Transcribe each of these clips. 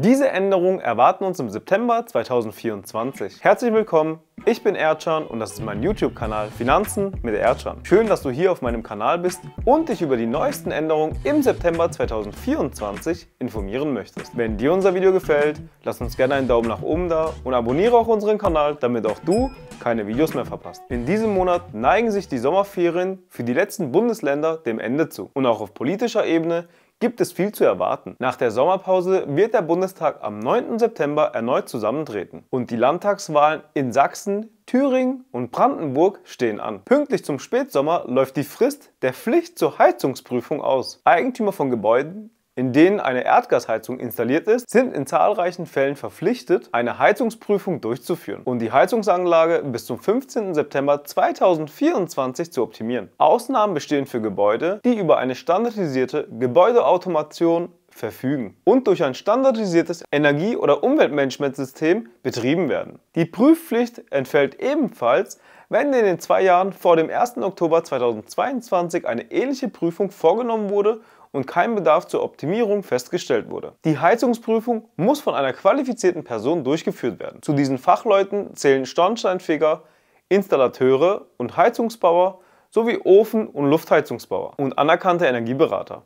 Diese Änderungen erwarten uns im September 2024. Herzlich willkommen, ich bin Erdschan und das ist mein YouTube-Kanal Finanzen mit Erdschan. Schön, dass du hier auf meinem Kanal bist und dich über die neuesten Änderungen im September 2024 informieren möchtest. Wenn dir unser Video gefällt, lass uns gerne einen Daumen nach oben da und abonniere auch unseren Kanal, damit auch du keine Videos mehr verpasst. In diesem Monat neigen sich die Sommerferien für die letzten Bundesländer dem Ende zu. Und auch auf politischer Ebene gibt es viel zu erwarten. Nach der Sommerpause wird der Bundestag am 9. September erneut zusammentreten und die Landtagswahlen in Sachsen, Thüringen und Brandenburg stehen an. Pünktlich zum Spätsommer läuft die Frist der Pflicht zur Heizungsprüfung aus. Eigentümer von Gebäuden in denen eine Erdgasheizung installiert ist, sind in zahlreichen Fällen verpflichtet, eine Heizungsprüfung durchzuführen und die Heizungsanlage bis zum 15. September 2024 zu optimieren. Ausnahmen bestehen für Gebäude, die über eine standardisierte Gebäudeautomation verfügen und durch ein standardisiertes Energie- oder Umweltmanagementsystem betrieben werden. Die Prüfpflicht entfällt ebenfalls, wenn in den zwei Jahren vor dem 1. Oktober 2022 eine ähnliche Prüfung vorgenommen wurde und kein Bedarf zur Optimierung festgestellt wurde. Die Heizungsprüfung muss von einer qualifizierten Person durchgeführt werden. Zu diesen Fachleuten zählen Stornsteinfeger, Installateure und Heizungsbauer sowie Ofen- und Luftheizungsbauer und anerkannte Energieberater.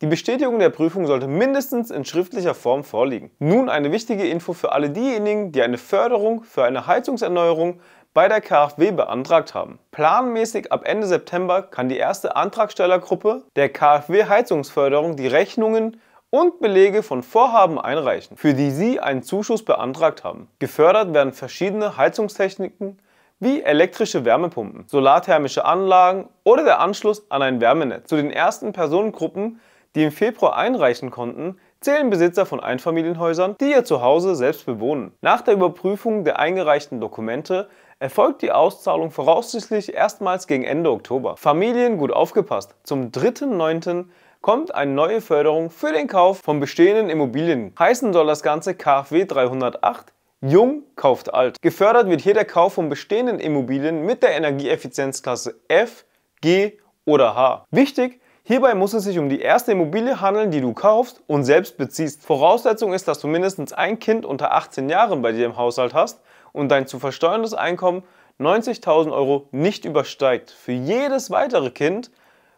Die Bestätigung der Prüfung sollte mindestens in schriftlicher Form vorliegen. Nun eine wichtige Info für alle diejenigen, die eine Förderung für eine Heizungserneuerung bei der KfW beantragt haben. Planmäßig ab Ende September kann die erste Antragstellergruppe der KfW Heizungsförderung die Rechnungen und Belege von Vorhaben einreichen, für die Sie einen Zuschuss beantragt haben. Gefördert werden verschiedene Heizungstechniken wie elektrische Wärmepumpen, solarthermische Anlagen oder der Anschluss an ein Wärmenetz. Zu den ersten Personengruppen, die im Februar einreichen konnten, zählen Besitzer von Einfamilienhäusern, die ihr Zuhause selbst bewohnen. Nach der Überprüfung der eingereichten Dokumente erfolgt die Auszahlung voraussichtlich erstmals gegen Ende Oktober. Familien gut aufgepasst. Zum 3.9 kommt eine neue Förderung für den Kauf von bestehenden Immobilien. Heißen soll das Ganze KfW 308 Jung kauft alt. Gefördert wird hier der Kauf von bestehenden Immobilien mit der Energieeffizienzklasse F, G oder H. Wichtig, hierbei muss es sich um die erste Immobilie handeln, die du kaufst und selbst beziehst. Voraussetzung ist, dass du mindestens ein Kind unter 18 Jahren bei dir im Haushalt hast und dein zu versteuerndes Einkommen 90.000 Euro nicht übersteigt. Für jedes weitere Kind,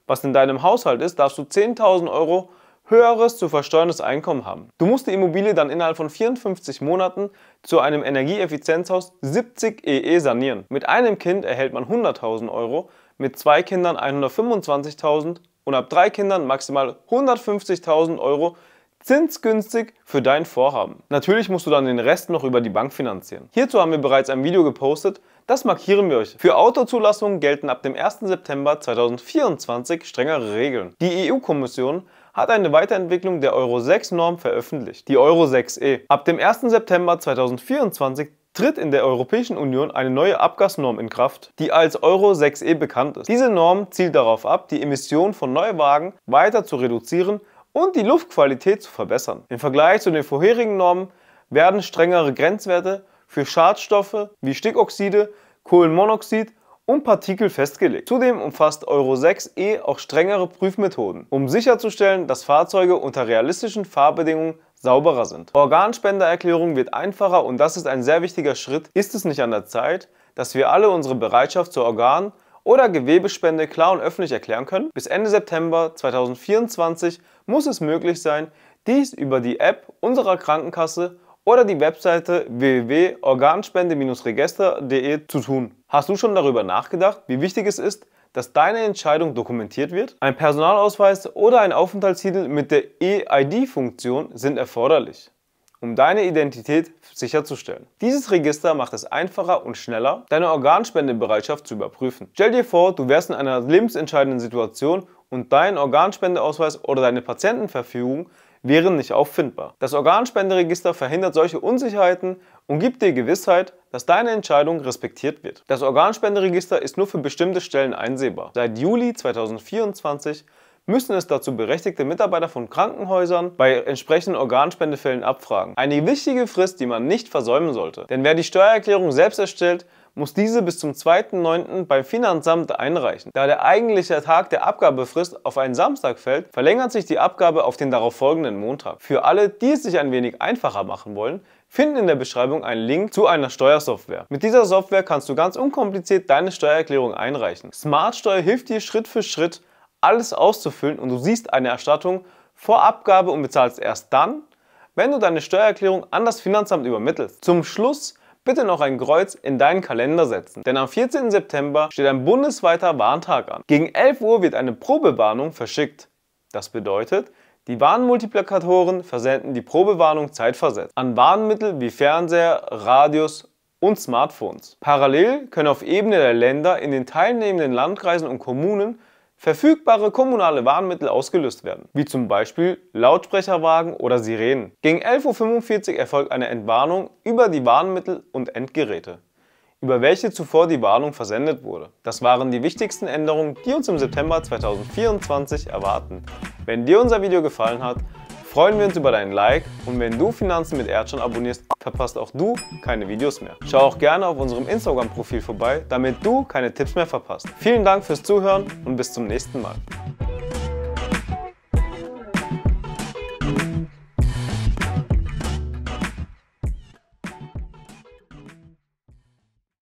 was in deinem Haushalt ist, darfst du 10.000 Euro höheres zu versteuerndes Einkommen haben. Du musst die Immobilie dann innerhalb von 54 Monaten zu einem Energieeffizienzhaus 70 EE sanieren. Mit einem Kind erhält man 100.000 Euro, mit zwei Kindern 125.000 und ab drei Kindern maximal 150.000 Euro zinsgünstig für dein Vorhaben. Natürlich musst du dann den Rest noch über die Bank finanzieren. Hierzu haben wir bereits ein Video gepostet, das markieren wir euch. Für Autozulassungen gelten ab dem 1. September 2024 strengere Regeln. Die EU-Kommission hat eine Weiterentwicklung der Euro 6 Norm veröffentlicht, die Euro 6e. Ab dem 1. September 2024 tritt in der Europäischen Union eine neue Abgasnorm in Kraft, die als Euro 6e bekannt ist. Diese Norm zielt darauf ab, die Emissionen von Neuwagen weiter zu reduzieren und die Luftqualität zu verbessern. Im Vergleich zu den vorherigen Normen werden strengere Grenzwerte für Schadstoffe wie Stickoxide, Kohlenmonoxid und Partikel festgelegt. Zudem umfasst Euro 6e auch strengere Prüfmethoden, um sicherzustellen, dass Fahrzeuge unter realistischen Fahrbedingungen sauberer sind. Organspendererklärung wird einfacher und das ist ein sehr wichtiger Schritt. Ist es nicht an der Zeit, dass wir alle unsere Bereitschaft zur Organ- oder Gewebespende klar und öffentlich erklären können. Bis Ende September 2024 muss es möglich sein, dies über die App unserer Krankenkasse oder die Webseite www.organspende-register.de zu tun. Hast du schon darüber nachgedacht, wie wichtig es ist, dass deine Entscheidung dokumentiert wird? Ein Personalausweis oder ein Aufenthaltstitel mit der EID-Funktion sind erforderlich um deine Identität sicherzustellen. Dieses Register macht es einfacher und schneller, deine Organspendebereitschaft zu überprüfen. Stell dir vor, du wärst in einer lebensentscheidenden Situation und dein Organspendeausweis oder deine Patientenverfügung wären nicht auffindbar. Das Organspenderegister verhindert solche Unsicherheiten und gibt dir Gewissheit, dass deine Entscheidung respektiert wird. Das Organspenderegister ist nur für bestimmte Stellen einsehbar. Seit Juli 2024 müssen es dazu berechtigte Mitarbeiter von Krankenhäusern bei entsprechenden Organspendefällen abfragen. Eine wichtige Frist, die man nicht versäumen sollte. Denn wer die Steuererklärung selbst erstellt, muss diese bis zum 2.9. beim Finanzamt einreichen. Da der eigentliche Tag der Abgabefrist auf einen Samstag fällt, verlängert sich die Abgabe auf den darauffolgenden Montag. Für alle, die es sich ein wenig einfacher machen wollen, finden in der Beschreibung einen Link zu einer Steuersoftware. Mit dieser Software kannst du ganz unkompliziert deine Steuererklärung einreichen. Smartsteuer hilft dir Schritt für Schritt alles auszufüllen und du siehst eine Erstattung vor Abgabe und bezahlst erst dann, wenn du deine Steuererklärung an das Finanzamt übermittelst. Zum Schluss bitte noch ein Kreuz in deinen Kalender setzen, denn am 14. September steht ein bundesweiter Warntag an. Gegen 11 Uhr wird eine Probewarnung verschickt. Das bedeutet, die Warnmultiplikatoren versenden die Probewarnung zeitversetzt an Warnmittel wie Fernseher, Radios und Smartphones. Parallel können auf Ebene der Länder in den teilnehmenden Landkreisen und Kommunen verfügbare kommunale Warnmittel ausgelöst werden, wie zum Beispiel Lautsprecherwagen oder Sirenen. Gegen 11.45 Uhr erfolgt eine Entwarnung über die Warnmittel und Endgeräte, über welche zuvor die Warnung versendet wurde. Das waren die wichtigsten Änderungen, die uns im September 2024 erwarten. Wenn dir unser Video gefallen hat, Freuen wir uns über deinen Like und wenn du Finanzen mit Erdschon abonnierst, verpasst auch du keine Videos mehr. Schau auch gerne auf unserem Instagram-Profil vorbei, damit du keine Tipps mehr verpasst. Vielen Dank fürs Zuhören und bis zum nächsten Mal.